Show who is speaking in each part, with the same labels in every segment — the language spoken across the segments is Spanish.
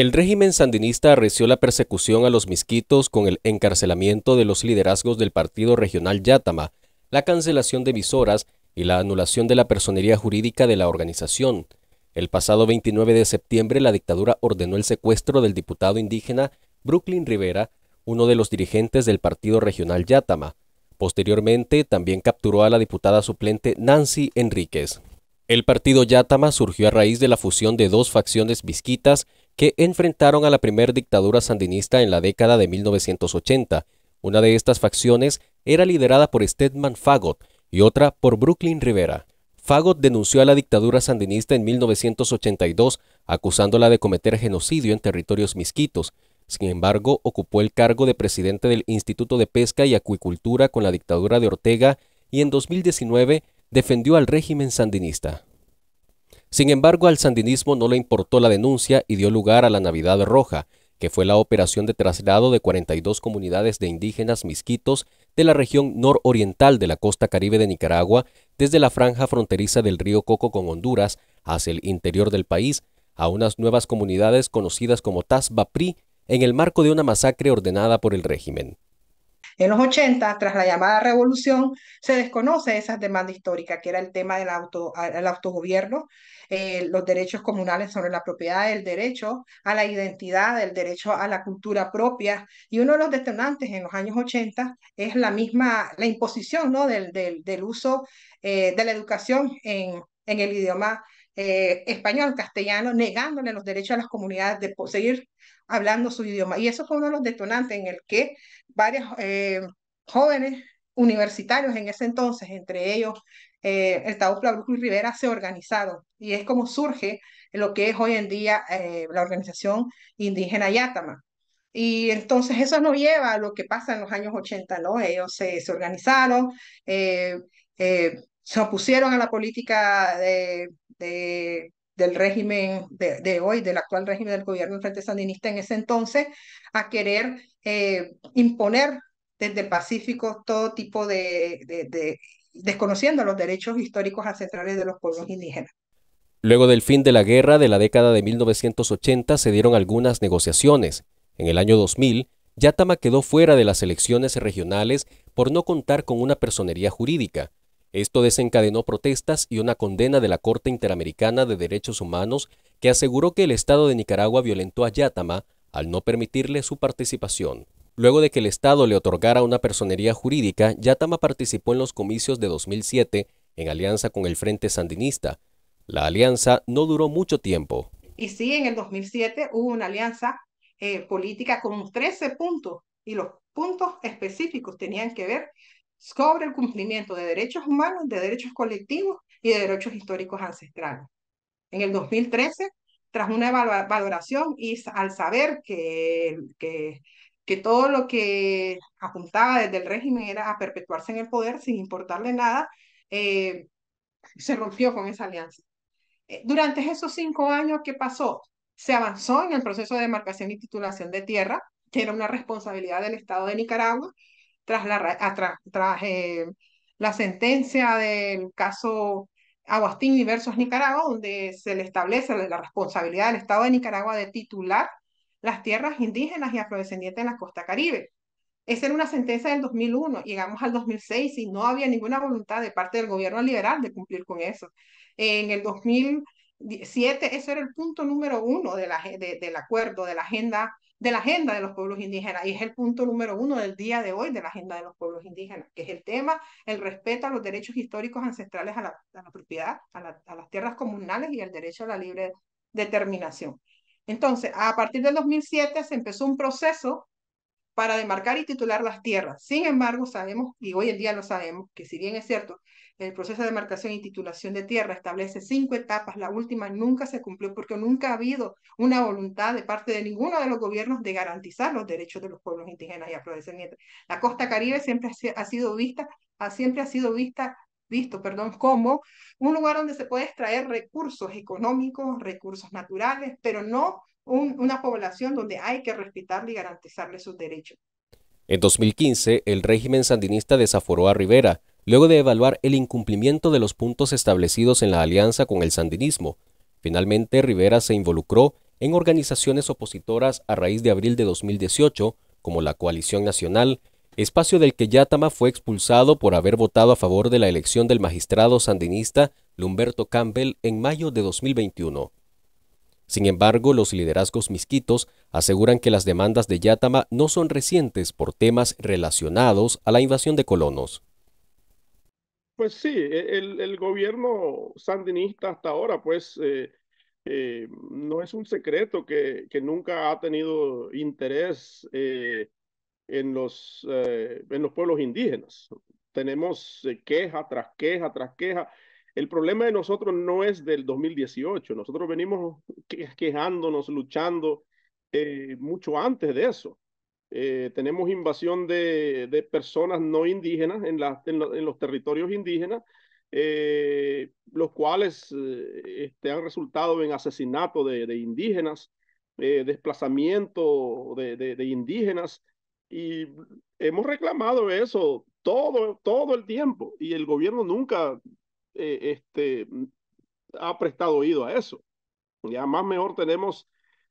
Speaker 1: El régimen sandinista arreció la persecución a los misquitos con el encarcelamiento de los liderazgos del Partido Regional Yátama, la cancelación de visoras y la anulación de la personería jurídica de la organización. El pasado 29 de septiembre la dictadura ordenó el secuestro del diputado indígena Brooklyn Rivera, uno de los dirigentes del Partido Regional Yátama. Posteriormente también capturó a la diputada suplente Nancy Enríquez. El partido Yátama surgió a raíz de la fusión de dos facciones misquitas, que enfrentaron a la primera dictadura sandinista en la década de 1980. Una de estas facciones era liderada por Stedman Fagot y otra por Brooklyn Rivera. Fagot denunció a la dictadura sandinista en 1982, acusándola de cometer genocidio en territorios misquitos. Sin embargo, ocupó el cargo de presidente del Instituto de Pesca y Acuicultura con la dictadura de Ortega y en 2019 defendió al régimen sandinista. Sin embargo, al sandinismo no le importó la denuncia y dio lugar a la Navidad Roja, que fue la operación de traslado de 42 comunidades de indígenas misquitos de la región nororiental de la costa caribe de Nicaragua, desde la franja fronteriza del río Coco con Honduras hacia el interior del país, a unas nuevas comunidades conocidas como Tazbapri, en el marco de una masacre ordenada por el régimen.
Speaker 2: En los 80, tras la llamada revolución, se desconoce esa demanda histórica, que era el tema del autogobierno, eh, los derechos comunales sobre la propiedad, el derecho a la identidad, el derecho a la cultura propia. Y uno de los detonantes en los años 80 es la misma, la imposición ¿no? del, uso eh, de la educación en, el idioma eh, español, castellano, negándole los derechos a las comunidades de poseer hablando su idioma. Y eso fue uno de los detonantes en el que varios eh, jóvenes universitarios en ese entonces, entre ellos eh, el Tau Cruz y Rivera, se organizaron. Y es como surge lo que es hoy en día eh, la organización indígena Yatama. Y entonces eso nos lleva a lo que pasa en los años 80, ¿no? Ellos se, organizaron, se opusieron a la política de del régimen de, hoy, del actual régimen del gobierno del Frente Sandinista en ese entonces, a querer eh, imponer desde el Pacífico todo tipo de, desconociendo los derechos históricos ancestrales de los pueblos indígenas.
Speaker 1: Luego del fin de la guerra de la década de 1980 se dieron algunas negociaciones. En el año 2000, Yatama quedó fuera de las elecciones regionales por no contar con una personería jurídica, esto desencadenó protestas y una condena de la Corte Interamericana de Derechos Humanos que aseguró que el Estado de Nicaragua violentó a Yatama al no permitirle su participación. Luego de que el Estado le otorgara una personería jurídica, Yatama participó en los comicios de 2007 en alianza con el Frente Sandinista. La alianza no duró mucho tiempo.
Speaker 2: Y sí, en el 2007 hubo una alianza eh, política con 13 puntos y los puntos específicos tenían que ver sobre el cumplimiento de derechos humanos, de derechos colectivos y de derechos históricos ancestrales. En el 2013, tras una valoración y al saber que, que, todo lo que apuntaba desde el régimen era a perpetuarse en el poder sin importarle nada, eh, se rompió con esa alianza. Eh, durante esos cinco años, ¿qué pasó? Se avanzó en el proceso de demarcación y titulación de tierra, que era una responsabilidad del Estado de Nicaragua, tras la, ah, eh, la sentencia del caso y versus Nicaragua, donde se le establece la responsabilidad del Estado de Nicaragua de titular las tierras indígenas y afrodescendientes en la costa caribe. Esa era una sentencia del 2001, llegamos al 2006 y no había ninguna voluntad de parte del gobierno liberal de cumplir con eso. En el 2007, ese era el punto número uno de la, de, del acuerdo, de la agenda de la agenda de los pueblos indígenas y es el punto número uno del día de hoy de la agenda de los pueblos indígenas, que es el tema, el respeto a los derechos históricos ancestrales a la, propiedad, a, las tierras comunales y el derecho a la libre determinación. Entonces, a partir del 2007 se empezó un proceso para demarcar y titular las tierras. Sin embargo, sabemos, y hoy en día lo sabemos, que si bien es cierto el proceso de demarcación y titulación de tierra establece cinco etapas. La última nunca se cumplió porque nunca ha habido una voluntad de parte de ninguno de los gobiernos de garantizar los derechos de los pueblos indígenas y afrodescendientes. La costa caribe siempre ha sido vista, siempre ha sido vista, visto, perdón, como un lugar donde se puede extraer recursos económicos, recursos naturales, pero no una población donde hay que respetarle y garantizarle sus derechos.
Speaker 1: En 2015, el régimen sandinista desaforó a Rivera luego de evaluar el incumplimiento de los puntos establecidos en la alianza con el sandinismo. Finalmente, Rivera se involucró en organizaciones opositoras a raíz de abril de 2018, como la Coalición Nacional, espacio del que Yatama fue expulsado por haber votado a favor de la elección del magistrado sandinista Lumberto Campbell en mayo de 2021. Sin embargo, los liderazgos misquitos aseguran que las demandas de Yatama no son recientes por temas relacionados a la invasión de colonos.
Speaker 3: Pues sí, e-, el, gobierno sandinista hasta ahora, pues eh, eh, no es un secreto que, nunca ha tenido interés eh, en, en los pueblos indígenas. Tenemos queja tras queja tras queja. El problema de nosotros no es del 2018, nosotros venimos quejándonos, luchando mucho antes de eso. Eh, tenemos invasión de, personas no indígenas en, en, los territorios indígenas, eh, los cuales eh, este, han resultado en asesinato de, indígenas, desplazamiento de, indígenas, y hemos reclamado eso todo, todo el tiempo y el gobierno nunca este, ha prestado oído a eso. Y además mejor tenemos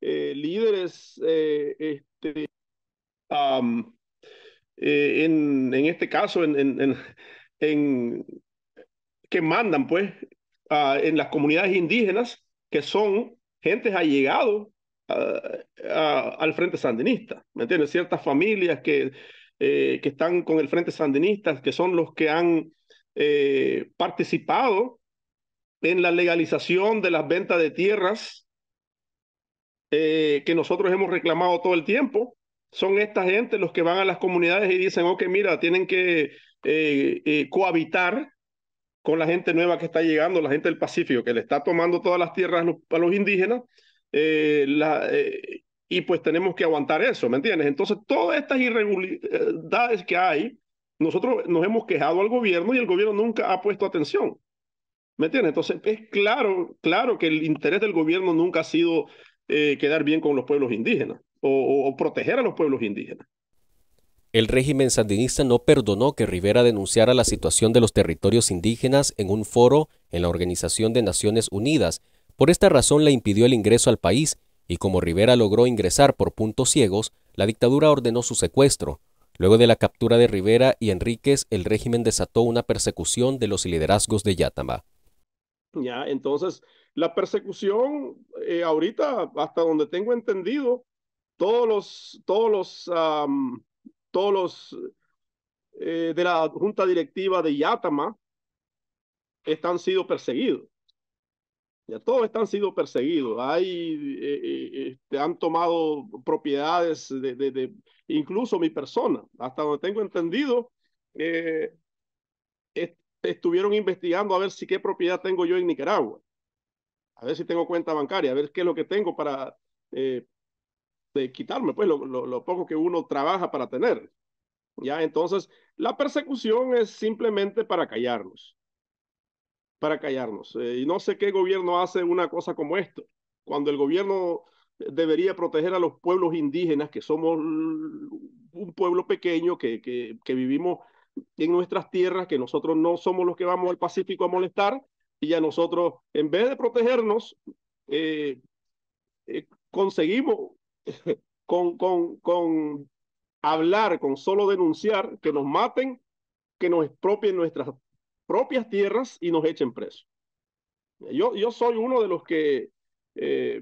Speaker 3: líderes este, Um, eh, en, este caso, en, en, que mandan, pues, en las comunidades indígenas, que son gentes allegados al Frente Sandinista, ¿me entiendes? Ciertas familias que, eh, que están con el Frente Sandinista, que son los que han eh, participado en la legalización de las ventas de tierras que nosotros hemos reclamado todo el tiempo son esta gente los que van a las comunidades y dicen, ok, mira, tienen que eh, eh, cohabitar con la gente nueva que está llegando, la gente del Pacífico, que le está tomando todas las tierras a los, indígenas, eh, y pues tenemos que aguantar eso, ¿me entiendes? Entonces, todas estas irregularidades que hay, nosotros nos hemos quejado al gobierno y el gobierno nunca ha puesto atención. ¿Me entiendes? Entonces, es claro, claro que el interés del gobierno nunca ha sido quedar bien con los pueblos indígenas o, proteger a los pueblos indígenas.
Speaker 1: El régimen sandinista no perdonó que Rivera denunciara la situación de los territorios indígenas en un foro en la Organización de Naciones Unidas. Por esta razón le impidió el ingreso al país y como Rivera logró ingresar por puntos ciegos, la dictadura ordenó su secuestro. Luego de la captura de Rivera y Enríquez, el régimen desató una persecución de los liderazgos de Yatama.
Speaker 3: Ya, entonces, la persecución eh, ahorita, hasta donde tengo entendido, todos los, todos los, todos los eh, de la junta directiva de Yatama están sido perseguidos. Ya todos están sido perseguidos. Hay, eh, eh, este, han tomado propiedades de, incluso mi persona. Hasta donde tengo entendido, estuvieron investigando a ver si qué propiedad tengo yo en Nicaragua. A ver si tengo cuenta bancaria, a ver qué es lo que tengo para de quitarme pues lo, lo, poco que uno trabaja para tener. Ya, entonces la persecución es simplemente para callarnos, para callarnos. Eh, y no sé qué gobierno hace una cosa como esto, cuando el gobierno debería proteger a los pueblos indígenas, que somos un pueblo pequeño, que, vivimos en nuestras tierras, que nosotros no somos los que vamos al Pacífico a molestar, y a nosotros, en vez de protegernos, eh, eh, conseguimos con, con, con hablar, con solo denunciar que nos maten, que nos expropien nuestras propias tierras y nos echen presos. Yo, yo soy uno de los que eh,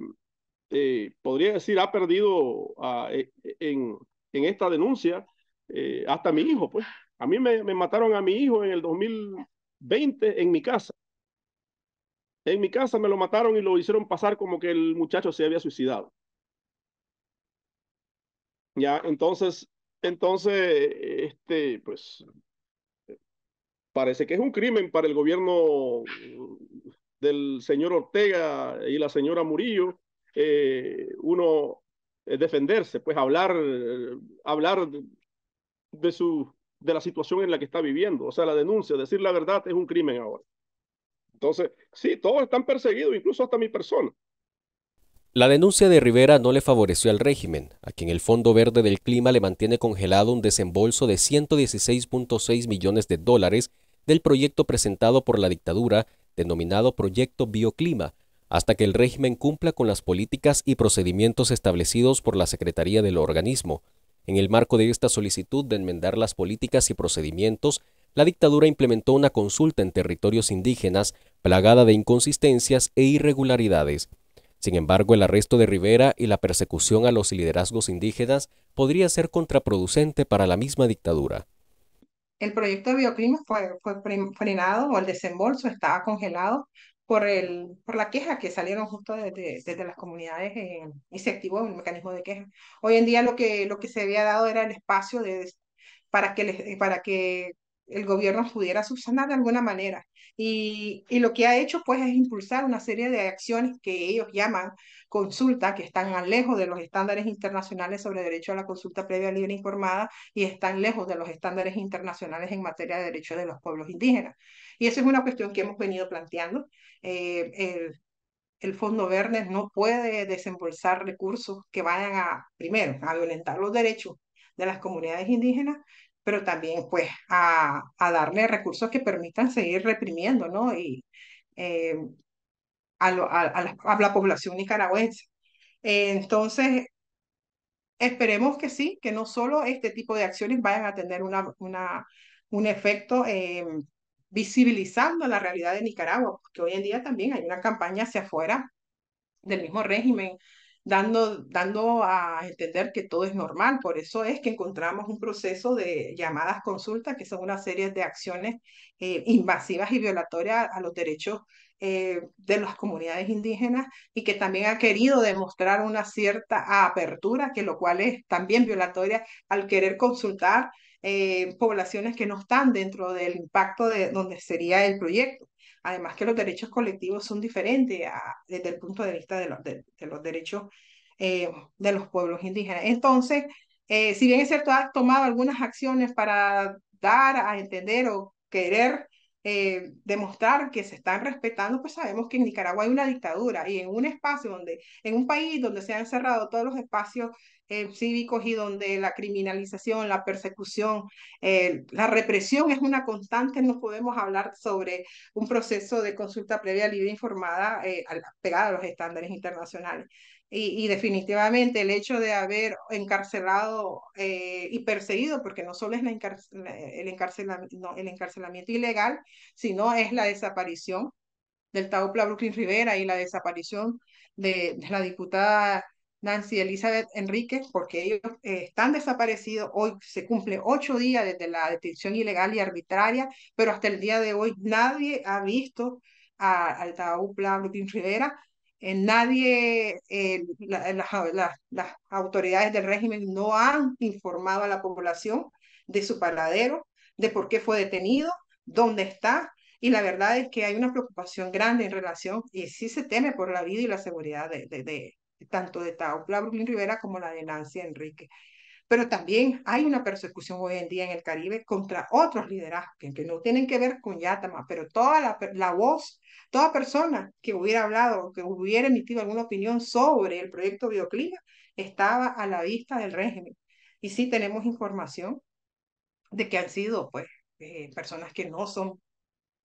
Speaker 3: eh, podría decir ha perdido ah, e, e, en, en, esta denuncia eh, hasta mi hijo. Pues a mí me, me mataron a mi hijo en el 2020 en mi casa. En mi casa me lo mataron y lo hicieron pasar como que el muchacho se había suicidado. Ya, entonces, entonces, este, pues, parece que es un crimen para el gobierno del señor Ortega y la señora Murillo, eh, uno eh, defenderse, pues hablar, hablar de su de la situación en la que está viviendo, o sea, la denuncia, decir la verdad es un crimen ahora. Entonces, sí, todos están perseguidos, incluso hasta mi persona.
Speaker 1: La denuncia de Rivera no le favoreció al régimen, a quien el Fondo Verde del Clima le mantiene congelado un desembolso de 116.6 millones de dólares del proyecto presentado por la dictadura, denominado Proyecto Bioclima, hasta que el régimen cumpla con las políticas y procedimientos establecidos por la Secretaría del organismo. En el marco de esta solicitud de enmendar las políticas y procedimientos, la dictadura implementó una consulta en territorios indígenas plagada de inconsistencias e irregularidades. Sin embargo, el arresto de Rivera y la persecución a los liderazgos indígenas podría ser contraproducente para la misma dictadura.
Speaker 2: El proyecto de bioclima fue, frenado o el desembolso estaba congelado por, el, por la queja que salieron justo desde, las comunidades y se activó el mecanismo de queja. Hoy en día lo que, lo que se había dado era el espacio de, para, que les, para que el gobierno pudiera subsanar de alguna manera. Y, lo que ha hecho pues es impulsar una serie de acciones que ellos llaman consulta, que están lejos de los estándares internacionales sobre derecho a la consulta previa libre e informada y están lejos de los estándares internacionales en materia de derechos de los pueblos indígenas. Y esa es una cuestión que hemos venido planteando. Eh, el, Fondo Verde no puede desembolsar recursos que vayan a, primero, a violentar los derechos de las comunidades indígenas pero también pues a, darle recursos que permitan seguir reprimiendo, ¿no? Y eh, a, la, población nicaragüense. entonces, esperemos que sí, que no solo este tipo de acciones vayan a tener una, una un efecto eh, visibilizando la realidad de Nicaragua, porque hoy en día también hay una campaña hacia afuera del mismo régimen dando, dando a entender que todo es normal. Por eso es que encontramos un proceso de llamadas consultas, que son una serie de acciones eh, invasivas y violatorias a los derechos eh, de las comunidades indígenas y que también ha querido demostrar una cierta apertura, que lo cual es también violatoria al querer consultar eh, poblaciones que no están dentro del impacto de donde sería el proyecto. Además que los derechos colectivos son diferentes desde el punto de vista de los, de, los derechos eh, de los pueblos indígenas. Entonces, eh, si bien es cierto, ha tomado algunas acciones para dar a entender o querer eh, demostrar que se están respetando, pues sabemos que en Nicaragua hay una dictadura y en un espacio donde, en un país donde se han cerrado todos los espacios eh, cívicos y donde la criminalización, la persecución, eh, la represión es una constante, no podemos hablar sobre un proceso de consulta previa libre e informada pegada a los estándares internacionales. Y, definitivamente el hecho de haber encarcelado eh, y perseguido, porque no solo es la el, encarcelamiento, ilegal, sino es la desaparición del Taupla Brooklyn Rivera y la desaparición de, la diputada Nancy Elizabeth Enrique, porque ellos eh, están desaparecidos. Hoy se cumple ocho días desde la detención ilegal y arbitraria, pero hasta el día de hoy nadie ha visto al Taupla Brooklyn Rivera nadie, eh, las autoridades del régimen no han informado a la población de su paradero, de por qué fue detenido, dónde está, y la verdad es que hay una preocupación grande en relación, y sí se teme por la vida y la seguridad de, de tanto de Tao, Rivera como la de Nancy Enrique. Pero también hay una persecución hoy en día en el Caribe contra otros liderazgos que no tienen que ver con Yatama, pero toda la, voz, toda persona que hubiera hablado, que hubiera emitido alguna opinión sobre el proyecto Bioclima, estaba a la vista del régimen. Y sí tenemos información de que han sido pues, eh, personas que no son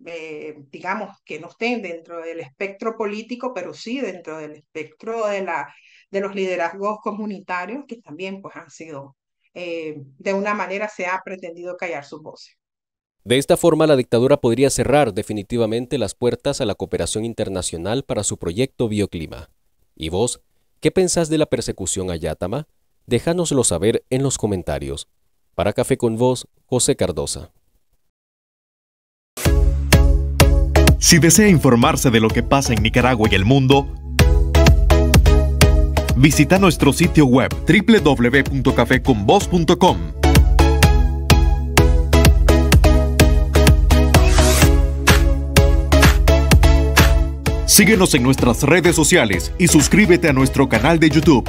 Speaker 2: eh, digamos, que no estén dentro del espectro político, pero sí dentro del espectro de la de los liderazgos comunitarios que también pues, han sido, eh, de una manera se ha pretendido callar sus voces.
Speaker 1: De esta forma, la dictadura podría cerrar definitivamente las puertas a la cooperación internacional para su proyecto Bioclima. ¿Y vos, qué pensás de la persecución a Yátama? Déjanoslo saber en los comentarios. Para Café con Vos, José Cardosa.
Speaker 3: Si desea informarse de lo que pasa en Nicaragua y el mundo, visita nuestro sitio web www.cafeconvoz.com. Síguenos en nuestras redes sociales y suscríbete a nuestro canal de YouTube.